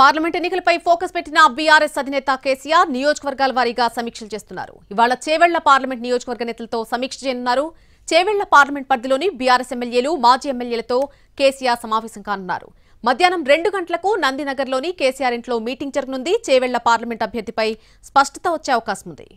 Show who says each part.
Speaker 1: parliament ఎన్నికలపై focus పెట్టిన BRS అధినేత కేసీఆర్ నియోజకవర్గాల వారీగా సమీక్షలు చేస్తున్నారు ఇవాళ చేవెళ్ల పార్లమెంట్ నియోజకవర్గ నేతలతో సమీక్ష చేయనున్నారు చేవెళ్ల పార్లమెంట్ పరిధిలోని బీఆర్ఎస్ ఎమ్మెల్యేలు మాజీ ఎమ్మెల్యేలతో కేసీఆర్ సమావేశం కానున్నారు మధ్యాహ్నం రెండు గంటలకు నందినగర్లోని కేసీఆర్ ఇంట్లో మీటింగ్ జరగనుంది చేవెళ్ల పార్లమెంట్ అభ్యర్థిపై స్పష్టత వచ్చే అవకాశం ఉంది